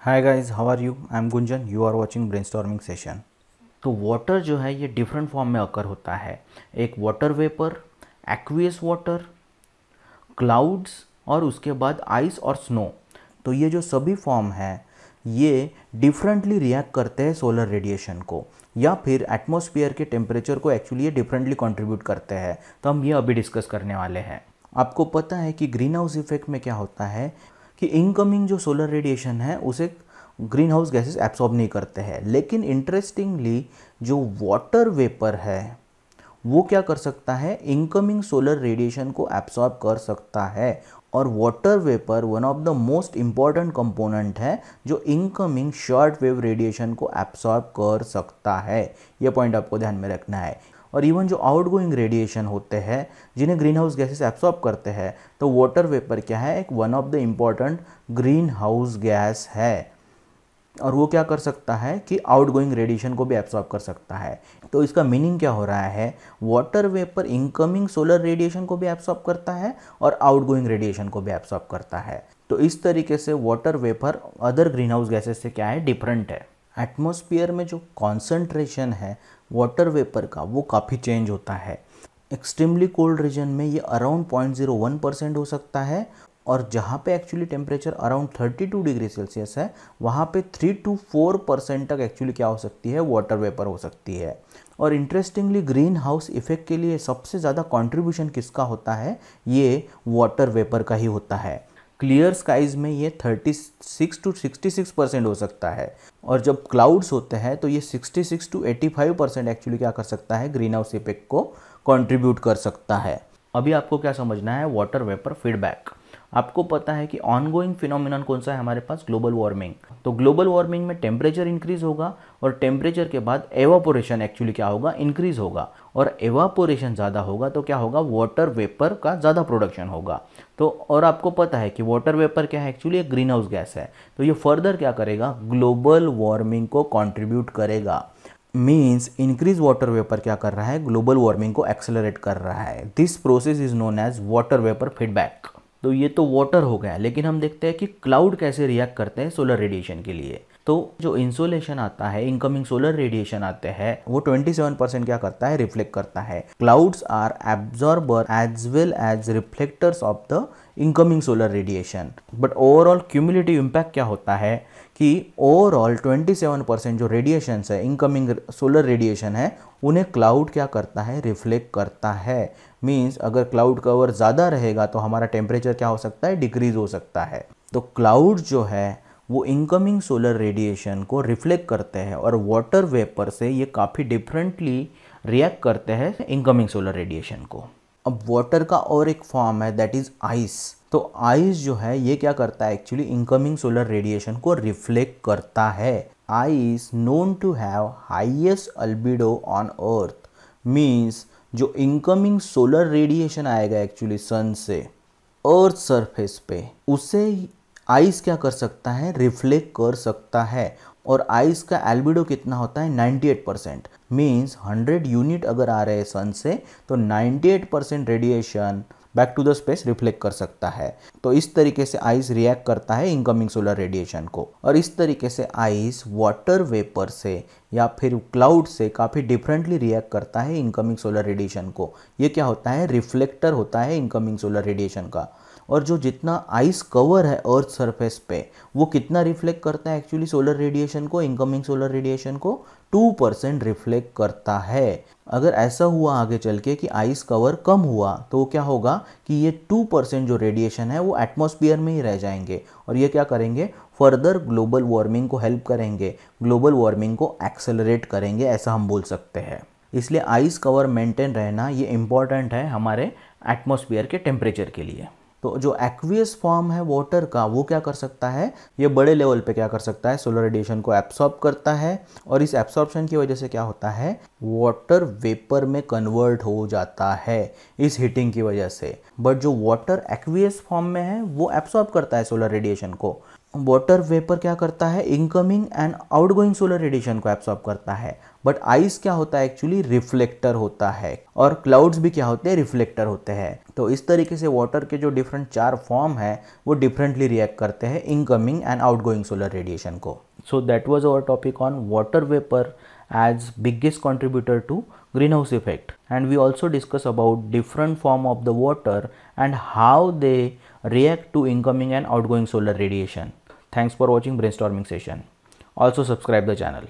Hi guys how are you I am Gunjan you are watching brainstorming session तो water जो है ये different form में अकर होता है एक water vapour aqueous water clouds और उसके बाद आइस और स्नो तो ये जो सभी फॉर्म है ये डिफरेंटली रिएक्ट करते हैं सोलर रेडिएशन को या फिर एटमोसफियर के टेम्परेचर को एक्चुअली ये डिफरेंटली कॉन्ट्रीब्यूट करते हैं तो हम ये अभी डिस्कस करने वाले हैं आपको पता है कि ग्रीन हाउस इफेक्ट में क्या होता है कि इनकमिंग जो सोलर रेडिएशन है उसे ग्रीन हाउस गैसेस एब्सॉर्ब नहीं करते हैं लेकिन इंटरेस्टिंगली जो वाटर वेपर है वो क्या कर सकता है इनकमिंग सोलर रेडिएशन को एब्सॉर्ब कर सकता है और water vapour one of the most important component है जो इनकमिंग शॉर्ट वेव रेडिएशन को एब्सॉर्ब कर सकता है ये पॉइंट आपको ध्यान में रखना है और इवन जो आउटगोइंग रेडिएशन होते हैं जिन्हें ग्रीन हाउस गैसेस एब्सॉर्ब करते हैं तो वाटर वेपर क्या है एक one of the important greenhouse gas है और वो क्या कर सकता है कि आउटगोइंग रेडिएशन को भी एब्सॉर्ब कर सकता है तो इसका मीनिंग क्या हो रहा है water vapour incoming solar radiation को भी एब्सॉर्ब करता है और आउटगोइंग रेडिएशन को भी एब्सॉर्ब करता है तो इस तरीके से water vapour other greenhouse gases से क्या है डिफरेंट है एटमोसफियर में जो कॉन्सेंट्रेशन है वाटर वेपर का वो काफ़ी चेंज होता है एक्सट्रीमली कोल्ड रीजन में ये around point zero one percent हो सकता है और जहाँ पे actually temperature around thirty two degree Celsius है वहाँ पे थ्री टू फोर परसेंट तक एक्चुअली क्या हो सकती है वाटर वेपर हो सकती है और इंटरेस्टिंगली ग्रीन हाउस इफेक्ट के लिए सबसे ज़्यादा कॉन्ट्रीब्यूशन किसका होता है ये वाटर वेपर का ही होता है क्लियर स्काइज में ये 36 टू 66 परसेंट हो सकता है और जब क्लाउड्स होते हैं तो ये 66 टू 85 परसेंट एक्चुअली क्या कर सकता है ग्रीन हाउस इफेक्ट को कंट्रीब्यूट कर सकता है अभी आपको क्या समझना है वाटर वेपर फीडबैक आपको पता है कि ऑनगोइंग फिनोमिनन कौन सा है हमारे पास ग्लोबल वार्मिंग तो ग्लोबल वार्मिंग में टेम्परेचर इंक्रीज होगा और टेम्परेचर के बाद एवापोरेशन एक्चुअली क्या होगा इंक्रीज होगा और एवापोरेशन ज़्यादा होगा तो क्या होगा वाटर वेपर का ज़्यादा प्रोडक्शन होगा तो और आपको पता है कि वाटर वेपर क्या है एक्चुअली एक ग्रीन हाउस गैस है तो ये फर्दर क्या करेगा ग्लोबल वार्मिंग को कॉन्ट्रीब्यूट करेगा मीन्स इंक्रीज वाटर वेपर क्या कर रहा है ग्लोबल वार्मिंग को एक्सेलरेट कर रहा है this process is known as water vapour feedback तो ये तो वाटर हो गया लेकिन हम देखते हैं कि क्लाउड कैसे रिएक्ट करते हैं सोलर रेडिएशन के लिए तो जो इंसुलेशन आता है इनकमिंग सोलर रेडिएशन आते हैं वो 27 परसेंट क्या करता है रिफ्लेक्ट करता है clouds are absorber as well as reflectors of the incoming solar radiation but overall cumulative impact क्या होता है कि ओवरऑल 27 परसेंट जो रेडिएशन है इनकमिंग सोलर रेडिएशन है उन्हें क्लाउड क्या करता है रिफ्लेक्ट करता है मीन्स अगर क्लाउड कवर ज़्यादा रहेगा तो हमारा टेम्परेचर क्या हो सकता है डिक्रीज हो सकता है तो क्लाउड जो है वो इनकमिंग सोलर रेडिएशन को रिफ्लेक्ट करते हैं और वाटर वेपर से ये काफ़ी डिफरेंटली रिएक्ट करते हैं इनकमिंग सोलर रेडिएशन को अब वाटर का और एक फॉर्म है दैट इज़ आइस तो आइस जो है ये क्या करता है एक्चुअली इनकमिंग सोलर रेडिएशन को रिफ्लेक्ट करता है ice known to have highest albedo on earth means जो इनकमिंग सोलर रेडिएशन आएगा एक्चुअली सन से अर्थ सरफेस पे उसे आइस क्या कर सकता है रिफ्लेक्ट कर सकता है और आइस का एल्बिडो कितना होता है 98 परसेंट मीन्स हंड्रेड यूनिट अगर आ रहे हैं सन से तो 98 percent radiation back to the space reflect कर सकता है तो इस तरीके से आइस रिएक्ट करता है इनकमिंग सोलर रेडिएशन को और इस तरीके से आइस वाटर वेपर से या फिर क्लाउड से काफ़ी डिफरेंटली रिएक्ट करता है इनकमिंग सोलर रेडिएशन को ये क्या होता है रिफ्लेक्टर होता है इनकमिंग सोलर रेडिएशन का और जो जितना आइस कवर है अर्थ सरफेस पे वो कितना रिफ्लेक्ट करता है एक्चुअली सोलर रेडिएशन को इनकमिंग सोलर रेडिएशन को टू परसेंट रिफ्लेक्ट करता है अगर ऐसा हुआ आगे चल के कि आइस कवर कम हुआ तो क्या होगा कि ये टू परसेंट जो रेडिएशन है वो एटमोसफियर में ही रह जाएंगे और ये क्या करेंगे फर्दर ग्लोबल वार्मिंग को हेल्प करेंगे ग्लोबल वार्मिंग को एक्सेलरेट करेंगे ऐसा हम बोल सकते हैं इसलिए आइस कवर मेंटेन रहना ये इम्पॉर्टेंट है हमारे एटमोसफियर के टेम्परेचर के लिए तो जो एक्वियस फॉर्म है वाटर का वो क्या कर सकता है ये बड़े लेवल पे क्या कर सकता है सोलर रेडिएशन को एब्सॉर्ब करता है और इस एब्सॉर्प्शन की वजह से क्या होता है वाटर वेपर में कन्वर्ट हो जाता है इस हीटिंग की वजह से बट जो वाटर एक्वियस फॉर्म में है वो एब्सॉर्ब करता है सोलर रेडिएशन को वाटर वेपर क्या करता है incoming and outgoing solar radiation को एब्सॉर्ब करता है बट आइस क्या होता है एक्चुअली रिफ्लेक्टर होता है और क्लाउड्स भी क्या होते हैं रिफ्लेक्टर होते हैं तो इस तरीके से वाटर के जो डिफरेंट चार फॉर्म है वो डिफरेंटली रिएक्ट करते हैं incoming and outgoing solar radiation को so that was our topic on water vapour as contributor to greenhouse effect and we also discuss about different form of the water and how they react to incoming and outgoing solar radiation Thanks for watching brainstorming session. Also subscribe the channel.